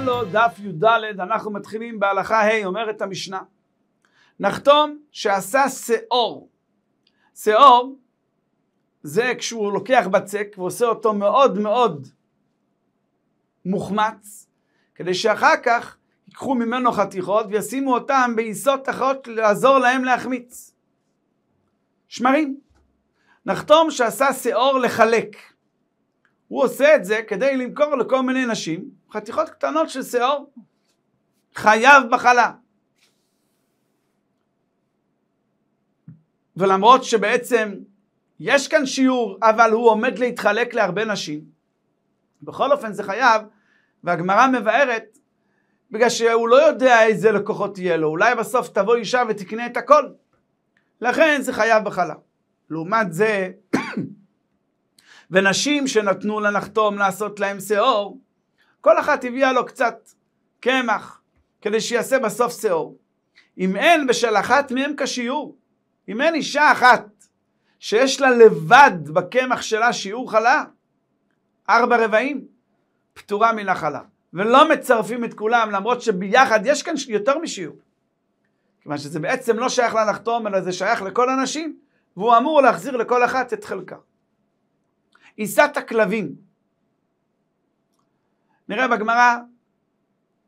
הלו, דף י"ד, אנחנו מתחילים בהלכה ה', hey, אומרת המשנה. נחתום שעשה שאור. שאור זה כשהוא לוקח בצק ועושה אותו מאוד מאוד מוחמץ, כדי שאחר כך ייקחו ממנו חתיכות וישימו אותם בעיסות אחרות לעזור להם להחמיץ. שמרים. נחתום שעשה שאור לחלק. הוא עושה את זה כדי למכור לכל מיני נשים, חתיכות קטנות של שיעור, חייב בחלה. ולמרות שבעצם יש כאן שיעור, אבל הוא עומד להתחלק להרבה נשים, בכל אופן זה חייב, והגמרא מבארת, בגלל שהוא לא יודע איזה לקוחות יהיה לו, אולי בסוף תבוא אישה ותקנה את הכל. לכן זה חייב בחלה. לעומת זה, ונשים שנתנו לנחתום לעשות להם שיעור, כל אחת הביאה לו קצת קמח, כדי שיעשה בסוף שאור. אם אין בשל אחת מהם כשיעור, אם אין אישה אחת שיש לה לבד בקמח שלה שיעור חלה, ארבע רבעים, פטורה מן החלה. ולא מצרפים את כולם, למרות שביחד יש כאן יותר משיעור. כיוון שזה בעצם לא שייך לנחתום, אלא זה שייך לכל הנשים, והוא אמור להחזיר לכל אחת את חלקה. עיסת הכלבים, נראה בגמרא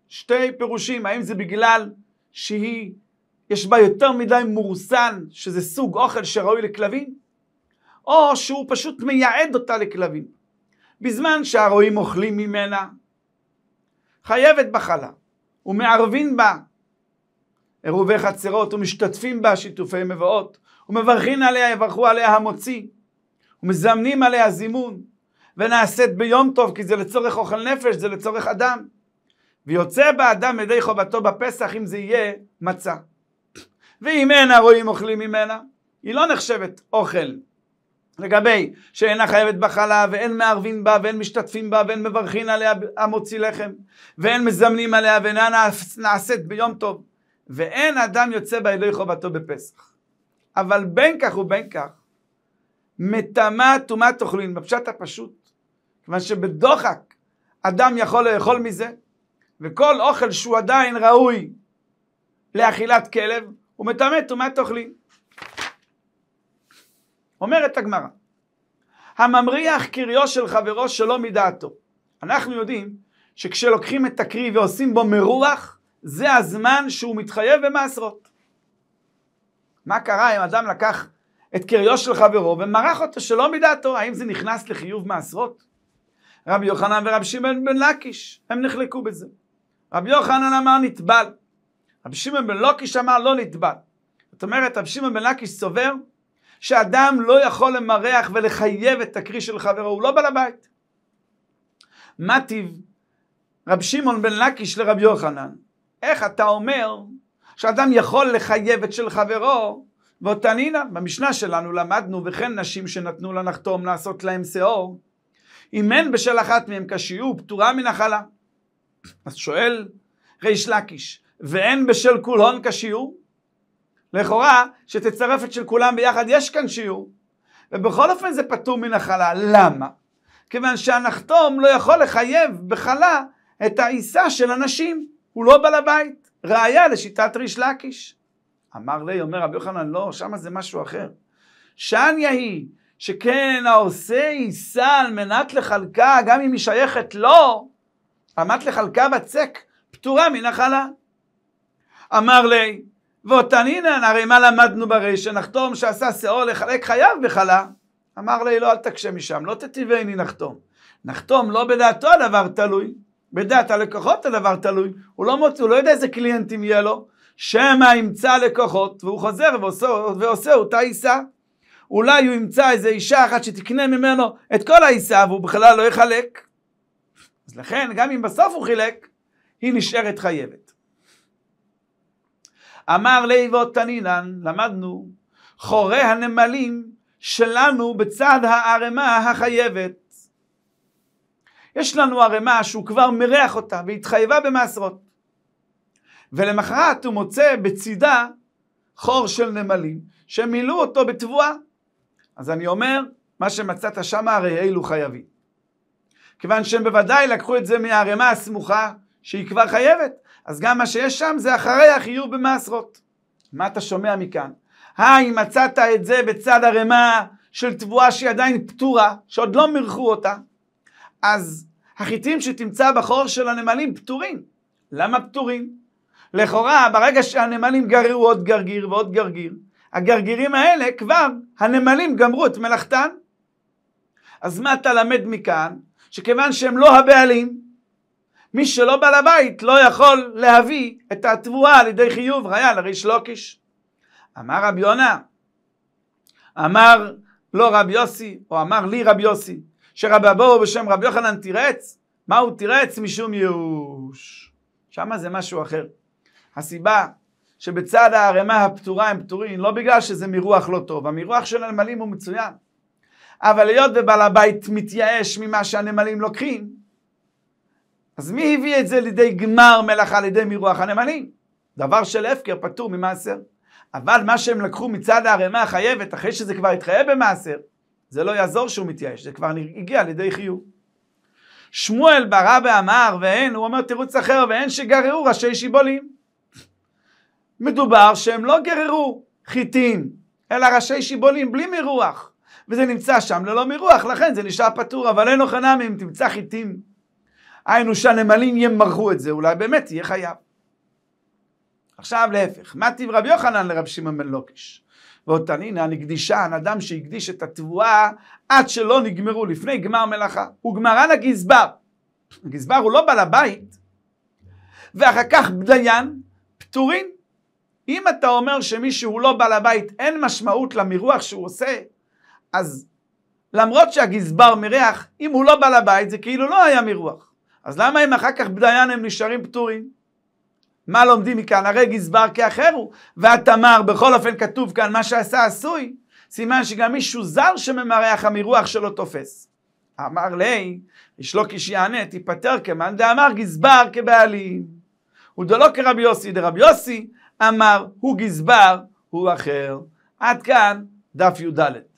שתי פירושים, האם זה בגלל שהיא, יש בה יותר מדי מורסן, שזה סוג אוכל שראוי לכלבים, או שהוא פשוט מייעד אותה לכלבים. בזמן שהרועים אוכלים ממנה, חייבת בחלה, ומערבין בה עירובי חצרות, ומשתתפים בה שיתופי מבואות, ומברכים עליה, יברכו עליה המוציא, ומזמנים עליה זימון, ונעשית ביום טוב, כי זה לצורך אוכל נפש, זה לצורך אדם. ויוצא באדם ידי חובתו בפסח, אם זה יהיה מצה. ואם אין הרועים אוכלים ממנה, היא לא נחשבת אוכל. לגבי שאינה חייבת בחלה, ואין מערבים בה, ואין משתתפים בה, ואין מברכים עליה המוציא לחם, ואין מזמנים עליה, ואינה נעשית ביום טוב, ואין אדם יוצא בה ידי חובתו בפסח. אבל בין כך ובין כך, מטמא טומאת אוכלין, בפשט הפשוט, כיוון שבדוחק אדם יכול לאכול מזה, וכל אוכל שהוא עדיין ראוי לאכילת כלב, הוא מטמא טומאת אוכלי. אומרת הגמרא, הממריח קריו של חברו שלא מדעתו. אנחנו יודעים שכשלוקחים את הקרי ועושים בו מרוח, זה הזמן שהוא מתחייב במעשרות. מה קרה אם אדם לקח את קריו של חברו ומרח אותו שלא מדעתו? האם זה נכנס לחיוב מעשרות? רבי יוחנן ורבי שמעון בן לקיש, הם נחלקו בזה. רבי יוחנן אמר נטבל, רבי שמעון בן לקיש אמר לא נטבל. זאת אומרת, רבי שמעון בן לקיש סובר שאדם לא יכול למרח ולחייב את הכרי של חברו, הוא לא בעל הבית. מה טיב רבי שמעון בן לקיש לרבי יוחנן? איך אתה אומר שאדם יכול לחייב את של חברו ואותה ואותנינא? במשנה שלנו למדנו וכן נשים שנתנו לנחתום לעשות להם שאור אם אין בשל אחת מהם קשיור, פטורה מנחלה. אז שואל ריש לקיש, ואין בשל כול הון קשיור? לכאורה, שתצרף את של כולם ביחד, יש כאן שיעור. ובכל אופן זה פטור מנחלה. למה? כיוון שהנחתום לא יכול לחייב בחלה את העיסה של הנשים. הוא לא בעל הבית. ראיה לשיטת ריש לקיש. אמר לי, אומר רבי יוחנן, לא, שמה זה משהו אחר. שאן היא, שכן העושה יישא על מנת לחלקה, גם אם היא שייכת לו, על מנת לחלקה בצק, פטורה מן החלה. אמר לי, ואותנינן, הרי מה למדנו ברי, שנחתום שעשה שאור לחלק חייו בחלה? אמר לי, לא, אל תקשה משם, לא תטיבני נחתום. נחתום לא בדעתו הדבר תלוי, בדעת הלקוחות הדבר תלוי, הוא לא מוצא, הוא לא יודע איזה קליינטים יהיה לו, שמא ימצא לקוחות, והוא חוזר ועושה, ועושה אותה עיסה. אולי הוא ימצא איזה אישה אחת שתקנה ממנו את כל העיסה והוא בכלל לא יחלק. אז לכן, גם אם בסוף הוא חילק, היא נשארת חייבת. אמר ליבות תנינן, למדנו, חורי הנמלים שלנו בצד הערמה החייבת. יש לנו ערמה שהוא כבר מרח אותה והתחייבה במעשרות. ולמחרת הוא מוצא בצידה חור של נמלים שמילאו אותו בתבואה. אז אני אומר, מה שמצאת שם הרי אלו חייבים. כיוון שהם בוודאי לקחו את זה מהערימה הסמוכה, שהיא כבר חייבת. אז גם מה שיש שם זה אחרי החיוב במעשרות. מה אתה שומע מכאן? היי, מצאת את זה בצד ערימה של תבואה שהיא עדיין פתורה, שעוד לא מירכו אותה, אז החיטים שתמצא בחור של הנמלים פתורים. למה פתורים? לכאורה, ברגע שהנמלים גררו עוד גרגיר ועוד גרגיר, הגרגירים האלה כבר הנמלים גמרו את מלאכתן. אז מה אתה למד מכאן? שכיוון שהם לא הבעלים, מי שלא בעל הבית לא יכול להביא את התבואה על ידי חיוב ראיה לריש לוקיש. אמר רבי יונה, אמר לא רבי יוסי, או אמר לי רבי יוסי, שרבי אבוהו בשם רבי יוחנן תירץ, מה הוא תירץ? משום ייאוש. שמה זה משהו אחר. הסיבה שבצד הערימה הפטורה הם פטורים, לא בגלל שזה מרוח לא טוב, המרוח של הנמלים הוא מצוין. אבל היות ובעל הבית מתייאש ממה שהנמלים לוקחים, אז מי הביא את זה לידי גמר מלאכה, לידי מרוח הנמלים? דבר של הפקר פטור ממעשר. אבל מה שהם לקחו מצד הערימה החייבת, אחרי שזה כבר התחייב במעשר, זה לא יעזור שהוא מתייאש, זה כבר הגיע לידי חיוב. שמואל ברא ואמר, ואין, הוא אומר תירוץ אחר, ואין שגררו ראשי שיבולים. מדובר שהם לא גררו חיטים, אלא ראשי שיבולים בלי מרוח. וזה נמצא שם ללא מרוח, לכן זה נשאר פטור, אבל אין אוכל נמי אם תמצא חיטים. היינו שהנמלים ימרחו את זה, אולי באמת יהיה חייב. עכשיו להפך, מה טיב רבי יוחנן לרב שמעון בן לוקיש? ואותנינא נקדישן, אדם שהקדיש את התבואה עד שלא נגמרו לפני גמר מלאכה. הוא גמרן הגזבר. הגזבר הוא לא בעל הבית, ואחר כך בדיין, פטורין. אם אתה אומר שמישהו לא בעל הבית, אין משמעות למרוח שהוא עושה, אז למרות שהגזבר מריח, אם הוא לא בעל הבית, זה כאילו לא היה מרוח. אז למה אם אחר כך בדיין הם נשארים פטורים? מה לומדים מכאן? הרי גזבר כאחר הוא. והתמר, בכל אופן כתוב כאן, מה שעשה עשוי. סימן שגם מישהו זר שממרח המרוח שלו תופס. אמר לי, איש לא כשיענה, תיפטר כמאן דאמר גזבר כבעלים. ודלא כרבי יוסי דרבי יוסי, אמר הוא גזבר, הוא אחר. עד כאן דף י"ד.